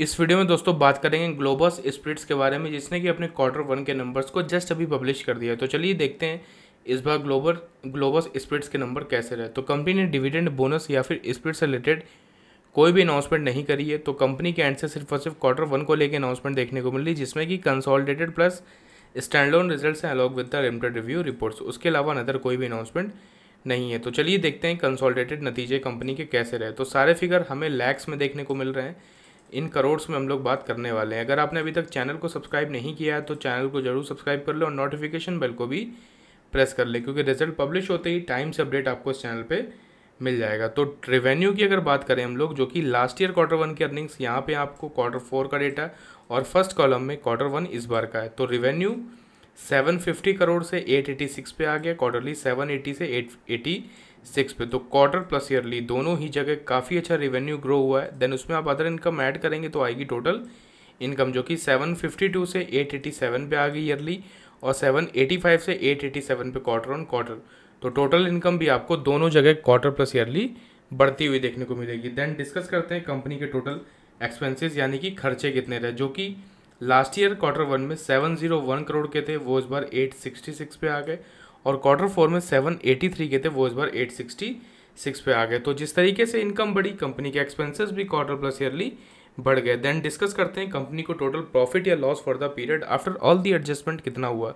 इस वीडियो में दोस्तों बात करेंगे ग्लोबस स्प्रिट्स के बारे में जिसने कि अपने क्वार्टर वन के नंबर्स को जस्ट अभी पब्लिश कर दिया है तो चलिए देखते हैं इस बार ग्लोबल ग्लोबस स्प्रिट्स के नंबर कैसे रहे तो कंपनी ने डिविडेंड बोनस या फिर स्प्रिट से रिलेटेड कोई भी अनाउंसमेंट नहीं करी है तो कंपनी के एंड से सिर्फ और सिर्फ क्वार्टर वन को लेकर अनाउंसमेंट देखने को मिली जिसमें कि कंसॉलिडेटेड प्लस स्टैंडलोन रिजल्ट हैं along with the limited review reports उसके अलावा अदर कोई भी अनाउंसमेंट नहीं है तो चलिए देखते हैं कंसॉलिडेटेड नतीजे कंपनी के कैसे रहे तो सारे फिगर हमें लैक्स में देखने को मिल रहे हैं इन करोड़ में हम लोग बात करने वाले हैं अगर आपने अभी तक चैनल को सब्सक्राइब नहीं किया है तो चैनल को जरूर सब्सक्राइब कर लें और नोटिफिकेशन बेल को भी प्रेस कर लें क्योंकि रिजल्ट पब्लिश होते ही टाइम से अपडेट आपको इस चैनल पर मिल जाएगा तो रेवेन्यू की अगर बात करें हम लोग जो कि लास्ट ईयर क्वार्टर वन की अर्निंग्स यहाँ पे आपको क्वार्टर फोर का डेटा और फर्स्ट कॉलम में क्वार्टर वन इस बार का है तो रेवेन्यू 750 करोड़ से 886 पे आ गया क्वार्टरली 780 से सिक्स पे तो क्वार्टर प्लस ईयरली दोनों ही जगह काफ़ी अच्छा रेवेन्यू ग्रो हुआ है देन उसमें आप अदर इनकम ऐड करेंगे तो आएगी टोटल इनकम जो कि 752 से 887 पे आ गई ईयरली और 785 से 887 पे क्वार्टर ऑन क्वार्टर तो टोटल इनकम भी आपको दोनों जगह क्वार्टर प्लस ईयरली बढ़ती हुई देखने को मिलेगी देन डिस्कस करते हैं कंपनी के टोटल एक्सपेंसेस यानी कि खर्चे कितने रहे जो कि लास्ट ईयर क्वार्टर वन में 701 करोड़ के थे वो इस बार 866 पे आ गए और क्वार्टर फोर में सेवन एटी थ्री के थे वो इस बार एट सिक्सटी सिक्स पे आ गए तो जिस तरीके से इनकम बढ़ी कंपनी के एक्सपेंसेस भी क्वार्टर प्लस ईयरली बढ़ गए देन डिस्कस करते हैं कंपनी को टोटल प्रॉफिट या loss for the period after all the adjustment कितना हुआ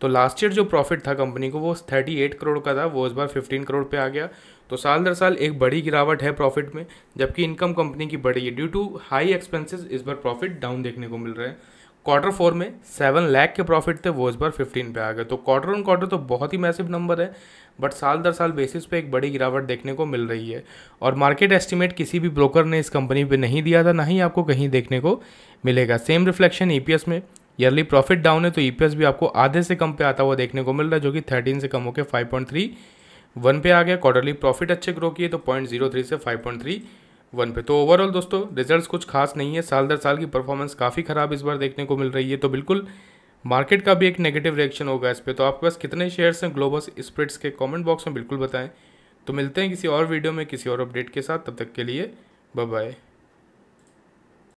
तो लास्ट ईयर जो प्रॉफिट था कंपनी को वो थर्टी एट करोड़ का था वो इस बार फिफ्टीन करोड़ पे आ गया तो साल दर साल एक बड़ी गिरावट है प्रॉफिट में जबकि इनकम कंपनी की बढ़ी है ड्यू टू हाई एक्सपेंसेस इस बार प्रॉफिट डाउन देखने को मिल रहा है क्वार्टर फोर में सेवन लैख के प्रॉफिट थे वो इस बार फिफ्टीन पे आ गए तो क्वार्टर ऑन क्वार्टर तो बहुत ही मैसिव नंबर है बट साल दर साल बेसिस पे एक बड़ी गिरावट देखने को मिल रही है और मार्केट एस्टिमेट किसी भी ब्रोकर ने इस कंपनी पे नहीं दिया था ना ही आपको कहीं देखने को मिलेगा सेम रिफ्लेक्शन ई में ईयरली प्रॉफिट डाउन है तो ई e भी आपको आधे से कम पे आता हुआ देखने को मिल रहा है जो कि थर्टीन से कम होकर फाइव पॉइंट थ्री वन पे आ गया क्वार्टरली प्रॉफिट अच्छे ग्रो किए तो पॉइंट जीरो थ्री से फाइव पॉइंट थ्री वन पे तो ओवरऑल दोस्तों रिजल्ट्स कुछ खास नहीं है साल दर साल की परफॉर्मेंस काफ़ी ख़राब इस बार देखने को मिल रही है तो बिल्कुल मार्केट का भी एक नेगेटिव रिएक्शन होगा इस पर तो आपके पास कितने शेयर्स हैं ग्लोबस स्प्रिट्स के कमेंट बॉक्स में बिल्कुल बताएं तो मिलते हैं किसी और वीडियो में किसी और अपडेट के साथ तब तक के लिए बाय